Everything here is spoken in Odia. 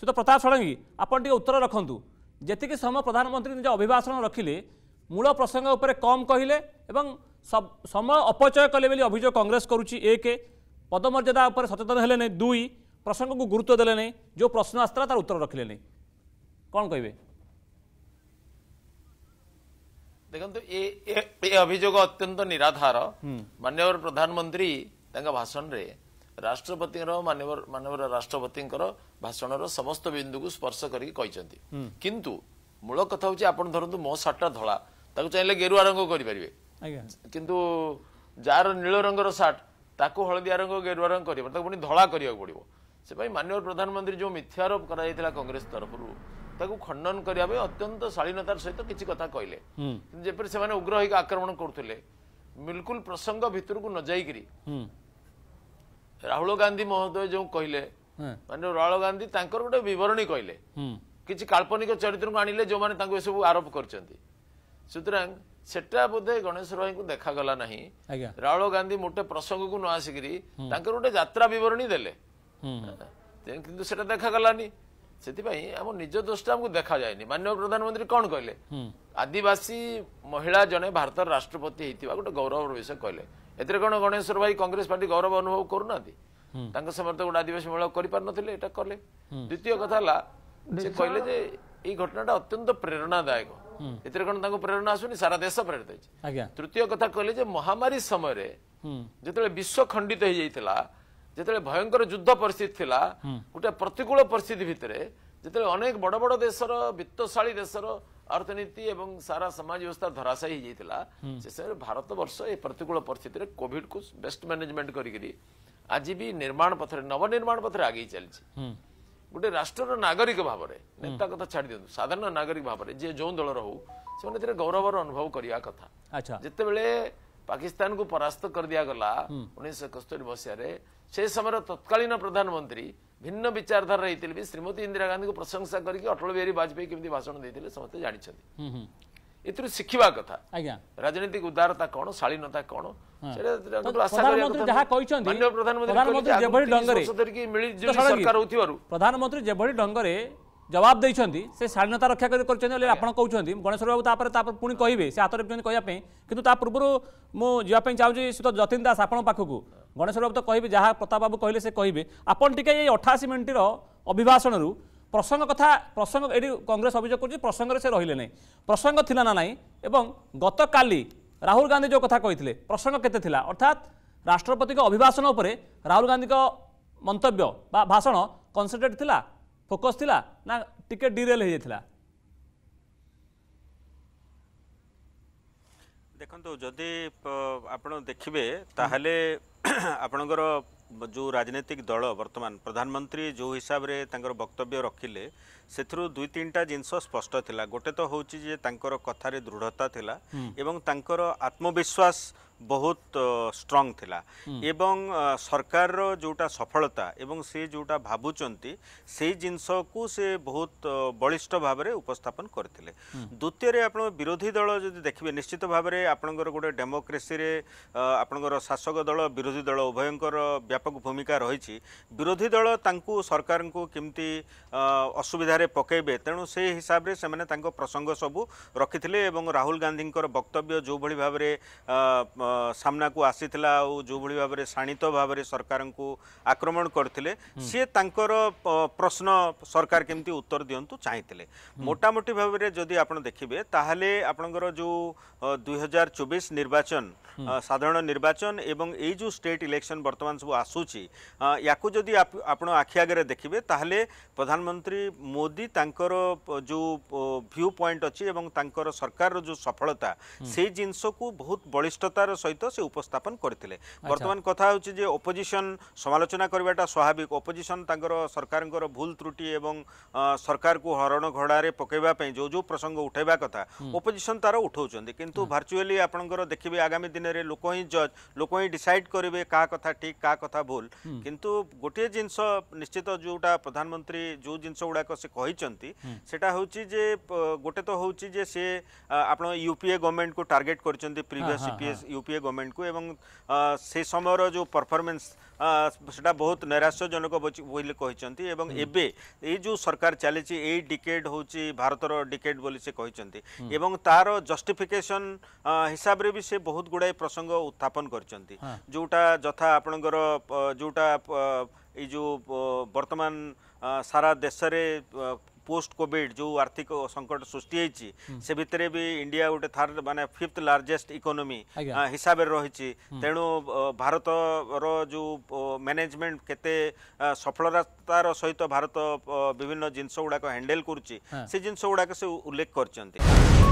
ଶ୍ରୀତ ପ୍ରତାପ ଷଡ଼ଙ୍ଗୀ ଆପଣ ଟିକେ ଉତ୍ତର ରଖନ୍ତୁ ଯେତିକି ସମୟ ପ୍ରଧାନମନ୍ତ୍ରୀ ନିଜ ଅଭିଭାଷଣ ରଖିଲେ ମୂଳ ପ୍ରସଙ୍ଗ ଉପରେ କମ୍ କହିଲେ ଏବଂ ସମୟ ଅପଚୟ କଲେ ବୋଲି ଅଭିଯୋଗ କଂଗ୍ରେସ କରୁଛି ଏକ ପଦମର୍ଯ୍ୟାଦା ଉପରେ ସଚେତନ ହେଲେ ନାହିଁ ଦୁଇ ପ୍ରସଙ୍ଗକୁ ଗୁରୁତ୍ୱ ଦେଲେ ନାହିଁ ଯେଉଁ ପ୍ରଶ୍ନ ଆସିଥିଲା ତା'ର ଉତ୍ତର ରଖିଲେ ନାହିଁ କ'ଣ କହିବେ ଦେଖନ୍ତୁ ଏ ଅଭିଯୋଗ ଅତ୍ୟନ୍ତ ନିରାଧାର ମାନ୍ୟବର ପ୍ରଧାନମନ୍ତ୍ରୀ ତାଙ୍କ ଭାଷଣରେ ରାଷ୍ଟ୍ରପତିଙ୍କର ମାନ୍ୟବର ରାଷ୍ଟ୍ରପତିଙ୍କର ଭାଷଣର ସମସ୍ତ ବିନ୍ଦୁକୁ ସ୍ପର୍ଶ କରିକି କହିଛନ୍ତି କିନ୍ତୁ ମୂଳ କଥା ହଉଛି ଆପଣ ଧରନ୍ତୁ ମୋ ସାର୍ଟଟା ଧଳା ତାକୁ ଚାହିଁଲେ ଗେରୁଆ ରଙ୍ଗ କରିପାରିବେ କିନ୍ତୁ ଯାହାର ନୀଳ ରଙ୍ଗର ସାର୍ଟ ତାକୁ ହଳଦିଆ ରଙ୍ଗ ଗେରୁଆ ରଙ୍ଗ କରିବ ତାକୁ ପୁଣି ଧଳା କରିବାକୁ ପଡିବ ସେ ପାଇଁ ମାନ୍ୟବର ପ୍ରଧାନମନ୍ତ୍ରୀ ଯେଉଁ ମିଥ୍ୟାରୋପ କରାଯାଇଥିଲା କଂଗ୍ରେସ ତରଫରୁ ତାକୁ ଖଣ୍ଡନ କରିବା ପାଇଁ ଅତ୍ୟନ୍ତ ଶାଳୀନତାର ସହିତ କିଛି କଥା କହିଲେ ଯେପରି ସେମାନେ ଉଗ୍ର ହୋଇକି ଆକ୍ରମଣ କରୁଥିଲେ ବିଲକୁଲ ପ୍ରସଙ୍ଗ ଭିତରକୁ ନ ଯାଇକିରି ରାହୁଳ ଗାନ୍ଧୀ ମହୋଦୟ ଯେଉଁ କହିଲେ ମାନେ ରାହୁଳ ଗାନ୍ଧୀ ତାଙ୍କର ଗୋଟେ ବିବରଣୀ କହିଲେ କିଛି କାଳ୍ପନିକ ଚରିତ୍ରକୁ ଆଣିଲେ ଯେଉଁମାନେ ତାଙ୍କୁ ଏସବୁ ଆରୋପ କରିଛନ୍ତି ସୁତରାଂ ସେଟା ବୋଧେ ଗଣେଶ ରୟଙ୍କୁ ଦେଖାଗଲା ନାହିଁ ରାହୁଳ ଗାନ୍ଧୀ ମୋଟେ ପ୍ରସଙ୍ଗକୁ ନ ଆସିକିରି ତାଙ୍କର ଗୋଟେ ଯାତ୍ରା ବିବରଣୀ ଦେଲେ କିନ୍ତୁ ସେଟା ଦେଖାଗଲାନି ସେଥିପାଇଁ ଆମ ନିଜ ଦୋଷଟା ଆମକୁ ଦେଖାଯାଏନି ମାନ୍ୟ ପ୍ରଧାନମନ୍ତ୍ରୀ କଣ କହିଲେ ଆଦିବାସୀ ମହିଳା ଜଣେ ଭାରତର ରାଷ୍ଟ୍ରପତି ହେଇଥିବା ଗୋଟେ ଗୌରବର ବିଷୟ କହିଲେ ଏଥିରେ କ'ଣ ଗଣେଶ୍ୱର ଭାଇ କଂଗ୍ରେସ ପାର୍ଟି ଗୌରବ ଅନୁଭବ କରୁନାହାନ୍ତି ତାଙ୍କ ସମୟରେ ତ ଗୋଟେ ଆଦିବାସୀ ମୂଳକ କରିପାରୁନଥିଲେ ଏଇଟା କଲେ ଦ୍ୱିତୀୟ କଥା ହେଲା ସେ କହିଲେ ଯେ ଏଇ ଘଟଣାଟା ଅତ୍ୟନ୍ତ ପ୍ରେରଣାଦାୟକ ଏଥିରେ କ'ଣ ତାଙ୍କୁ ପ୍ରେରଣା ଆସୁନି ସାରା ଦେଶ ପ୍ରେରିତ ହେଇଛି ତୃତୀୟ କଥା କହିଲେ ଯେ ମହାମାରୀ ସମୟରେ ଯେତେବେଳେ ବିଶ୍ୱ ଖଣ୍ଡିତ ହେଇଯାଇଥିଲା ଯେତେବେଳେ ଭୟଙ୍କର ଯୁଦ୍ଧ ପରିସ୍ଥିତି ଥିଲା ଗୋଟେ ପ୍ରତିକୂଳ ପରିସ୍ଥିତି ଭିତରେ ଯେତେବେଳେ ଅନେକ ବଡ ବଡ ଦେଶର ବିତ୍ତଶାଳୀ ଦେଶର ଅର୍ଥନୀତି ଏବଂ ସାରା ସମାଜ ବ୍ୟବସ୍ଥା ଧରାଶାୟୀ ହେଇଯାଇଥିଲା ସେ ସମୟରେ ଭାରତ ବର୍ଷ ଏ ପ୍ରତିକୂଳ ପରିସ୍ଥିତିରେ କୋଭିଡକୁ ବେଷ୍ଟ ମ୍ୟାନେଜମେଣ୍ଟ କରିକିରି ଆଜି ବି ନିର୍ମାଣ ପଥରେ ନବନିର୍ମାଣ ପଥରେ ଆଗେଇ ଚାଲିଛି ଗୋଟେ ରାଷ୍ଟ୍ରର ନାଗରିକ ଭାବରେ ନେତା କଥା ଛାଡି ଦିଅନ୍ତୁ ସାଧାରଣ ନାଗରିକ ଭାବରେ ଯିଏ ଯେଉଁ ଦଳର ହଉ ସେମାନେ ଏଥିରେ ଗୌରବର ଅନୁଭବ କରିବା କଥା ଯେତେବେଳେ ପାକିସ୍ତାନକୁ ପରାସ୍ତ କରିଦିଆଗଲା ଉଣେଇଶହ ଏକସ୍ତରି ମସିହାରେ ସେ ସମୟର ତତ୍କାଳୀନ ପ୍ରଧାନମନ୍ତ୍ରୀ ভিন্ন বিচারধারা রয়েছে শ্রীমতী ইন্দিরা গান্ধী প্রশংসা করি অটল বিহারী বাজপেয়ী কেমি ভাষণ দিয়ে সমস্ত জাঁচান ଏଥିରୁ ଶିଖିବା କଥା ରାଜନୈତିକ ଉଦାରତା କଣ ଶାଳୀନତା କଣ ପ୍ରଧାନମନ୍ତ୍ରୀ ଯେଭଳି ଡଙ୍ଗରେ ଜବାବ ଦେଇଛନ୍ତି ସେ ଶାଳୀନତା ରକ୍ଷା କରିଛନ୍ତି ବୋଲି ଆପଣ କହୁଛନ୍ତି ଗଣେଶ୍ୱର ବାବୁ ତାପରେ ତାପରେ ପୁଣି କହିବେ ସେ ହାତ ରଖିଛନ୍ତି କହିବା ପାଇଁ କିନ୍ତୁ ତା ପୂର୍ବରୁ ମୁଁ ଯିବା ପାଇଁ ଚାହୁଁଛି ଶ୍ରୀତ ଯତୀନ ଦାସ ଆପଣଙ୍କ ପାଖକୁ ଗଣେଶ ବାବୁ ତ କହିବେ ଯାହା ପ୍ରତାପ ବାବୁ କହିଲେ ସେ କହିବେ ଆପଣ ଟିକେ ଏଇ ଅଠାଅଶୀ ମିନିଟ୍ର ଅଭିଭାଷଣରୁ ପ୍ରସଙ୍ଗ କଥା ପ୍ରସଙ୍ଗ ଏଠି କଂଗ୍ରେସ ଅଭିଯୋଗ କରୁଛି ପ୍ରସଙ୍ଗରେ ସେ ରହିଲେ ନାହିଁ ପ୍ରସଙ୍ଗ ଥିଲା ନା ନାହିଁ ଏବଂ ଗତକାଲି ରାହୁଲ ଗାନ୍ଧୀ ଯେଉଁ କଥା କହିଥିଲେ ପ୍ରସଙ୍ଗ କେତେ ଥିଲା ଅର୍ଥାତ୍ ରାଷ୍ଟ୍ରପତିଙ୍କ ଅଭିଭାଷଣ ଉପରେ ରାହୁଲ ଗାନ୍ଧୀଙ୍କ ମନ୍ତବ୍ୟ ବା ଭାଷଣ କନ୍ସେଣ୍ଟ୍ରେଟ୍ ଥିଲା ଫୋକସ୍ ଥିଲା ନା ଟିକେ ଡିରେଲ୍ ହୋଇଯାଇଥିଲା ଦେଖନ୍ତୁ ଯଦି ଆପଣ ଦେଖିବେ ତାହେଲେ ଆପଣଙ୍କର ଯେଉଁ ରାଜନୈତିକ ଦଳ ବର୍ତ୍ତମାନ ପ୍ରଧାନମନ୍ତ୍ରୀ ଯେଉଁ ହିସାବରେ ତାଙ୍କର ବକ୍ତବ୍ୟ ରଖିଲେ ସେଥିରୁ ଦୁଇ ତିନିଟା ଜିନିଷ ସ୍ପଷ୍ଟ ଥିଲା ଗୋଟେ ତ ହେଉଛି ଯେ ତାଙ୍କର କଥାରେ ଦୃଢ଼ତା ଥିଲା ଏବଂ ତାଙ୍କର ଆତ୍ମବିଶ୍ୱାସ ବହୁତ ଷ୍ଟ୍ରଙ୍ଗ ଥିଲା ଏବଂ ସରକାରର ଯେଉଁଟା ସଫଳତା ଏବଂ ସେ ଯେଉଁଟା ଭାବୁଛନ୍ତି ସେଇ ଜିନିଷକୁ ସେ ବହୁତ ବଳିଷ୍ଠ ଭାବରେ ଉପସ୍ଥାପନ କରିଥିଲେ ଦ୍ୱିତୀୟରେ ଆପଣ ବିରୋଧୀ ଦଳ ଯଦି ଦେଖିବେ ନିଶ୍ଚିତ ଭାବରେ ଆପଣଙ୍କର ଗୋଟେ ଡେମୋକ୍ରେସିରେ ଆପଣଙ୍କର ଶାସକ ଦଳ ବିରୋଧୀ ଦଳ ଉଭୟଙ୍କର ବ୍ୟାପକ ଭୂମିକା ରହିଛି ବିରୋଧୀ ଦଳ ତାଙ୍କୁ ସରକାରଙ୍କୁ କେମିତି ଅସୁବିଧାରେ ପକାଇବେ ତେଣୁ ସେ ହିସାବରେ ସେମାନେ ତାଙ୍କ ପ୍ରସଙ୍ଗ ସବୁ ରଖିଥିଲେ ଏବଂ ରାହୁଲ ଗାନ୍ଧୀଙ୍କର ବକ୍ତବ୍ୟ ଯେଉଁଭଳି ଭାବରେ ସାମ୍ନାକୁ ଆସିଥିଲା ଆଉ ଯେଉଁଭଳି ଭାବରେ ଶାଣିତ ଭାବରେ ସରକାରଙ୍କୁ ଆକ୍ରମଣ କରିଥିଲେ ସିଏ ତାଙ୍କର ପ୍ରଶ୍ନ ସରକାର କେମିତି ଉତ୍ତର ଦିଅନ୍ତୁ ଚାହିଁଥିଲେ ମୋଟାମୋଟି ଭାବରେ ଯଦି ଆପଣ ଦେଖିବେ ତାହେଲେ ଆପଣଙ୍କର ଯେଉଁ ଦୁଇହଜାର ଚବିଶ ନିର୍ବାଚନ সাধারণ নির্বাচন এবং এই যে স্টেট ইলেকশন বর্তমান সব আসুচি ইয়াকু যদি আপনার আখি আগে দেখবে তাহলে প্রধানমন্ত্রী মোদি তাঁকর যে ভিউ পয়েন্ট অছি এবং তাঁকর সরকার যে সফলতা সেই জিনিসকু বহুত বলিষ্ঠতার সহিত সে উপস্থাপন করে বর্তমান কথা হচ্ছে যে অপোজিশন সমালোচনা করাটা স্বাভাবিক অপোজিশন তাঁকর সরকারঙ্কর ভুল ত্রুটি এবং সরকারকু হরণ ঘড়ারে পকাইবা যে যে প্রসঙ্গ উঠাইবা কথা অপোজিশন তার উঠাউছেন কিন্তু ভার্চুয়ালি আপনার দেখবে আগামী দিনে मध्यरे लोक ही जज लोक ही डिसाइड करेंगे क्या कथ ठीक क्या कथ भूल किंतु गोटे जिनस निश्चित जोटा प्रधानमंत्री जो जिन गुड़ाक से कही हूँ गोटे तो हूँ जे सी आप यूपीए गवर्नमेंट को टार्गेट कर प्रिभस यूपीए गवर्नमेंट को से समय जो परफर्मेन्स सेटा बहुत नैराश्यजनक कही एवं जो सरकार चली डिकेड हूँ भारत डिकेड बोली से कही तार जस्टिफिकेसन हिसाब से भी से बहुत गुड़ा ଗୁଡ଼ାଏ ପ୍ରସଙ୍ଗ ଉତ୍ଥାପନ କରିଛନ୍ତି ଯେଉଁଟା ଯଥା ଆପଣଙ୍କର ଯେଉଁଟା ଏଇ ଯେଉଁ ବର୍ତ୍ତମାନ ସାରା ଦେଶରେ ପୋଷ୍ଟ କୋଭିଡ଼ ଯେଉଁ ଆର୍ଥିକ ସଙ୍କଟ ସୃଷ୍ଟି ହେଇଛି ସେ ଭିତରେ ବି ଇଣ୍ଡିଆ ଗୋଟେ ଥାର୍ଡ ମାନେ ଫିଫ୍ଥ ଲାର୍ଜେଷ୍ଟ ଇକୋନୋମି ହିସାବରେ ରହିଛି ତେଣୁ ଭାରତର ଯେଉଁ ମ୍ୟାନେଜମେଣ୍ଟ କେତେ ସଫଳତାର ସହିତ ଭାରତ ବିଭିନ୍ନ ଜିନିଷ ଗୁଡ଼ାକ ହ୍ୟାଣ୍ଡେଲ କରୁଛି ସେ ଜିନିଷ ଗୁଡ଼ାକ ସେ ଉଲ୍ଲେଖ କରିଛନ୍ତି